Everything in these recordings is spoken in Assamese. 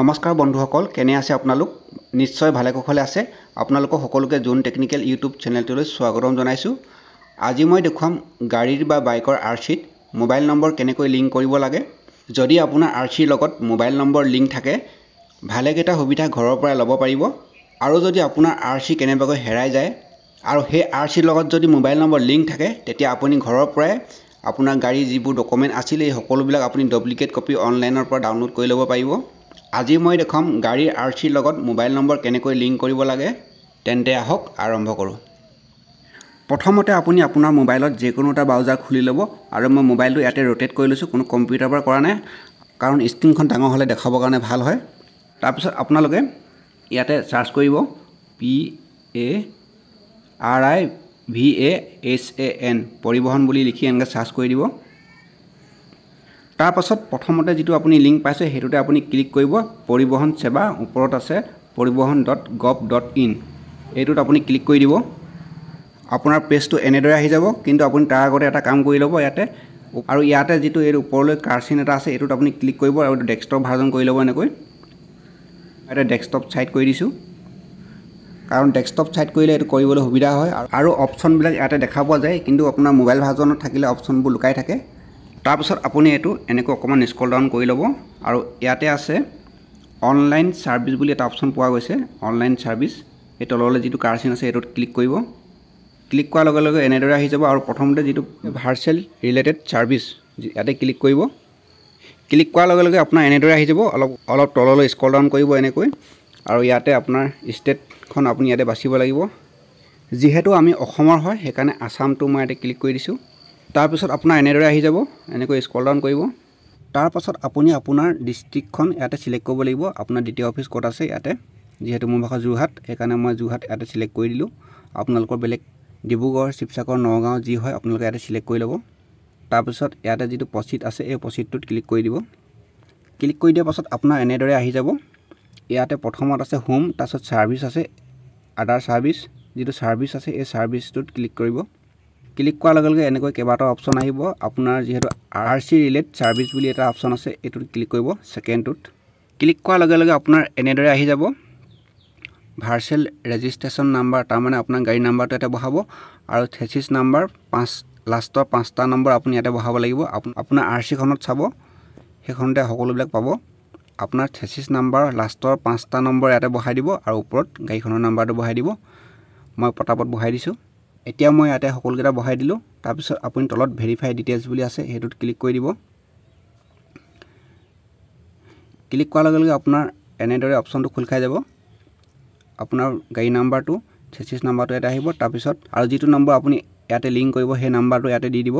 নমস্কাৰ বন্ধুসকল কেনে আছে আপোনালোক নিশ্চয় ভালে কুশলে আছে আপোনালোকক সকলোকে জোন টেকনিকেল ইউটিউব চেনেলটোলৈ স্বাগতম জনাইছোঁ আজি মই দেখুৱাম গাড়ীৰ বা বাইকৰ আৰ চিত মোবাইল নম্বৰ কেনেকৈ লিংক কৰিব লাগে যদি আপোনাৰ আৰ চিৰ লগত মোবাইল নম্বৰ লিংক থাকে ভালেকেইটা সুবিধা ঘৰৰ পৰাই ল'ব পাৰিব আৰু যদি আপোনাৰ আৰ চি কেনেবাকৈ হেৰাই যায় আৰু সেই আৰ চিৰ লগত যদি মোবাইল নম্বৰ লিংক থাকে তেতিয়া আপুনি ঘৰৰ পৰাই আপোনাৰ গাড়ীৰ যিবোৰ ডকুমেণ্ট আছিলে এই সকলোবিলাক আপুনি ডুপ্লিকেট কপি অনলাইনৰ পৰা ডাউনলোড কৰি ল'ব পাৰিব আজি মই দেখাম গাড়ীৰ আৰ চিৰ লগত মোবাইল নম্বৰ কেনেকৈ লিংক কৰিব লাগে তেন্তে আহক আৰম্ভ কৰোঁ প্ৰথমতে আপুনি আপোনাৰ মোবাইলত যিকোনো এটা ব্ৰাউজাৰ খুলি ল'ব আৰু মই মোবাইলটো ইয়াতে ৰ'টেট কৰি লৈছোঁ কোনো কম্পিউটাৰ পৰা কৰা নাই কাৰণ স্ক্ৰীণখন ডাঙৰ হ'লে দেখাবৰ কাৰণে ভাল হয় তাৰপিছত আপোনালোকে ইয়াতে চাৰ্চ কৰিব P A R I V A H A N Parivahan বুলি লিখি এনেকৈ চাৰ্চ কৰি দিব তাৰপাছত প্ৰথমতে যিটো আপুনি লিংক পাইছে সেইটোতে আপুনি ক্লিক কৰিব পৰিবহণ সেৱা ওপৰত আছে পৰিবহণ ডট গভ ডট ইন এইটোত আপুনি ক্লিক কৰি দিব আপোনাৰ পেজটো এনেদৰে আহি যাব কিন্তু আপুনি তাৰ আগতে এটা কাম কৰি ল'ব ইয়াতে আৰু ইয়াতে যিটো এই ওপৰলৈ কাৰচিন এটা আছে এইটোত আপুনি ক্লিক কৰিব আৰু ডেস্কটপ ভাৰ্জন কৰি ল'ব এনেকৈ ইয়াতে ডেস্কটপ ছাইট কৰি দিছোঁ কাৰণ ডেস্কটপ ছাইট কৰিলে এইটো কৰিবলৈ সুবিধা হয় আৰু অপশ্যনবিলাক ইয়াতে দেখা পোৱা যায় কিন্তু আপোনাৰ মোবাইল ভাৰ্জনত থাকিলে অপশ্যনবোৰ লুকাই থাকে তাৰপিছত আপুনি এইটো এনেকৈ অকণমান স্কল ডাউন কৰি ল'ব আৰু ইয়াতে আছে অনলাইন চাৰ্ভিচ বুলি এটা অপশ্যন পোৱা গৈছে অনলাইন চাৰ্ভিচ এই তললৈ যিটো কাৰচিন আছে এইটোত ক্লিক কৰিব ক্লিক কৰাৰ লগে লগে এনেদৰে আহি যাব আৰু প্ৰথমতে যিটো ভাৰ্চেল ৰিলেটেড চাৰ্ভিচ ইয়াতে ক্লিক কৰিব ক্লিক কৰাৰ লগে লগে আপোনাৰ এনেদৰে আহি যাব অলপ অলপ তললৈ স্কল ডাউন কৰিব এনেকৈ আৰু ইয়াতে আপোনাৰ ষ্টেটখন আপুনি ইয়াতে বাছিব লাগিব যিহেতু আমি অসমৰ হয় সেইকাৰণে আছামটো মই ইয়াতে ক্লিক কৰি দিছোঁ তাৰপিছত আপোনাৰ এনেদৰে আহি যাব এনেকৈ স্ক্ৰল ডাউন কৰিব তাৰপাছত আপুনি আপোনাৰ ডিষ্ট্ৰিক্টখন ইয়াতে ছিলেক্ট কৰিব লাগিব আপোনাৰ দ্বিতীয় অফিচ ক'ত আছে ইয়াতে যিহেতু মোৰ ভাষা যোৰহাট সেইকাৰণে মই যোৰহাট ইয়াতে ছিলেক্ট কৰি দিলোঁ আপোনালোকৰ বেলেগ ডিব্ৰুগড় শিৱসাগৰ নগাঁও যি হয় আপোনালোকে ইয়াতে ছিলেক্ট কৰি ল'ব তাৰপিছত ইয়াতে যিটো প্ৰচিড আছে এই প্ৰচিডটোত ক্লিক কৰি দিব ক্লিক কৰি দিয়াৰ পাছত আপোনাৰ এনেদৰে আহি যাব ইয়াতে প্ৰথমত আছে হোম তাৰপিছত ছাৰ্ভিচ আছে আদাৰ ছাৰ্ভিচ যিটো ছাৰ্ভিচ আছে এই ছাৰ্ভিচটোত ক্লিক কৰিব ক্লিক কৰাৰ লগে লগে এনেকৈ কেইবাটাও অপশ্যন আহিব আপোনাৰ যিহেতু আৰ চি ৰিলেট ছাৰ্ভিচ বুলি এটা অপশ্যন আছে এইটোত ক্লিক কৰিব ছেকেণ্ডটোত ক্লিক কৰাৰ লগে লগে আপোনাৰ এনেদৰে আহি যাব ভাৰ্চেল ৰেজিষ্ট্ৰেশ্যন নাম্বাৰ তাৰমানে আপোনাৰ গাড়ী নাম্বাৰটো ইয়াতে বহাব আৰু থেচিছ নাম্বাৰ পাঁচ লাষ্টৰ পাঁচটা নম্বৰ আপুনি ইয়াতে বহাব লাগিব আপোনাৰ আৰ চিখনত চাব সেইখনতে সকলোবিলাক পাব আপোনাৰ থেচিছ নাম্বাৰ লাষ্টৰ পাঁচটা নম্বৰ ইয়াতে বহাই দিব আৰু ওপৰত গাড়ীখনৰ নাম্বাৰটো বহাই দিব মই পতাপত বহাই দিছোঁ এতিয়া মই ইয়াতে সকলোকেইটা বহাই দিলোঁ তাৰপিছত আপুনি তলত ভেৰিফাই ডিটেইলছ বুলি আছে সেইটোত ক্লিক কৰি দিব ক্লিক কৰাৰ লগে লগে আপোনাৰ এনেদৰে অপশ্যনটো খোল খাই যাব আপোনাৰ গাড়ী নাম্বাৰটো চেচিছ নাম্বাৰটো ইয়াতে আহিব তাৰপিছত আৰু যিটো নম্বৰ আপুনি ইয়াতে লিংক কৰিব সেই নাম্বাৰটো ইয়াতে দি দিব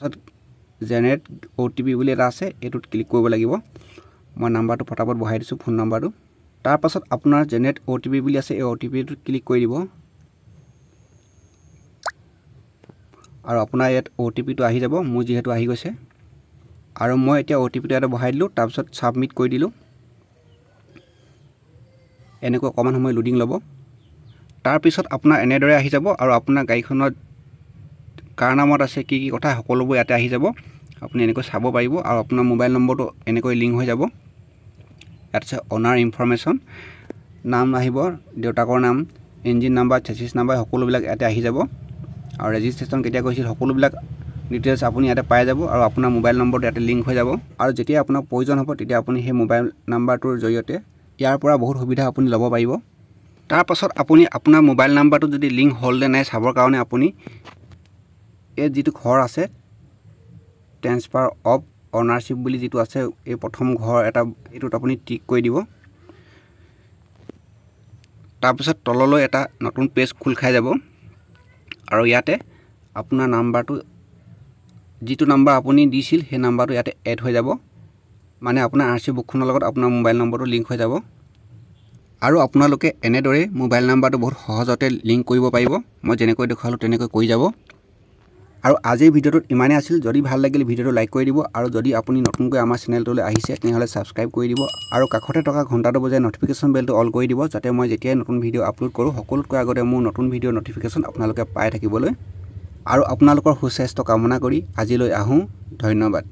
তাৰপিছত জেনেৰেট অ' টি পি বুলি এটা আছে এইটোত ক্লিক কৰিব লাগিব মই নাম্বাৰটো পটাপট বহাই দিছোঁ ফোন নাম্বাৰটো তাৰপাছত আপোনাৰ জেনেৰেট অ' টি পি বুলি আছে এই অ' টি পিটোত ক্লিক কৰি দিব আৰু আপোনাৰ ইয়াত অ' টি পিটো আহি যাব মোৰ যিহেতু আহি গৈছে আৰু মই এতিয়া অ' টি পিটো ইয়াতে বহাই দিলোঁ তাৰপিছত ছাবমিট কৰি দিলোঁ এনেকৈ অকণমান সময় লোডিং ল'ব তাৰপিছত আপোনাৰ এনেদৰে আহি যাব আৰু আপোনাৰ গাড়ীখনত কাৰ নামত আছে কি কি কথা সকলোবোৰ ইয়াতে আহি যাব আপুনি এনেকৈ চাব পাৰিব আৰু আপোনাৰ মোবাইল নম্বৰটো এনেকৈ লিংক হৈ যাব ইয়াত আছে অনাৰ ইনফৰ্মেশ্যন নাম আহিব দেউতাকৰ নাম ইঞ্জিন নাম্বাৰ চেচিছ নাম্বাৰ সকলোবিলাক ইয়াতে আহি যাব আৰু ৰেজিষ্ট্ৰেশ্যন কেতিয়া কৰিছিল সকলোবিলাক ডিটেইলছ আপুনি ইয়াতে পাই যাব আৰু আপোনাৰ মোবাইল নম্বৰটো ইয়াতে লিংক হৈ যাব আৰু যেতিয়া আপোনাক প্ৰয়োজন হ'ব তেতিয়া আপুনি সেই মোবাইল নম্বৰটোৰ জৰিয়তে ইয়াৰ পৰা বহুত সুবিধা আপুনি ল'ব পাৰিব তাৰপাছত আপুনি আপোনাৰ মোবাইল নাম্বাৰটো যদি লিংক হ'লনে নাই চাবৰ কাৰণে আপুনি এই যিটো ঘৰ আছে ট্ৰেন্সফাৰ অফ অ'নাৰশ্বিপ বুলি যিটো আছে এই প্ৰথম ঘৰ এটা এইটোত আপুনি টিক কৰি দিব তাৰপিছত তললৈ এটা নতুন পেজ খোল খাই যাব আৰু ইয়াতে আপোনাৰ নাম্বাৰটো যিটো নাম্বাৰ আপুনি দিছিল সেই নাম্বাৰটো ইয়াতে এড হৈ যাব মানে আপোনাৰ আৰ চি বুকখনৰ লগত আপোনাৰ মোবাইল নম্বৰটো লিংক হৈ যাব আৰু আপোনালোকে এনেদৰেই মোবাইল নাম্বাৰটো বহুত সহজতে লিংক কৰিব পাৰিব মই যেনেকৈ দেখুৱালোঁ তেনেকৈ কৰি যাব আৰু আজিৰ ভিডিঅ'টোত ইমানেই আছিল যদি ভাল লাগিল ভিডিঅ'টো লাইক কৰি দিব আৰু যদি আপুনি নতুনকৈ আমাৰ চেনেলটোলৈ আহিছে তেনেহ'লে ছাবস্ক্ৰাইব কৰি দিব আৰু কাষতে থকা ঘণ্টাটো বজাই নটিফিকেশ্যন বেলটো অল কৰি দিব যাতে মই যেতিয়াই নতুন ভিডিঅ' আপলোড কৰোঁ সকলোতকৈ আগতে মোৰ নতুন ভিডিঅ'ৰ নটিফিকেশ্যন আপোনালোকে পাই থাকিবলৈ আৰু আপোনালোকৰ সুস্বাস্থ্য কামনা কৰি আজিলৈ আহোঁ ধন্যবাদ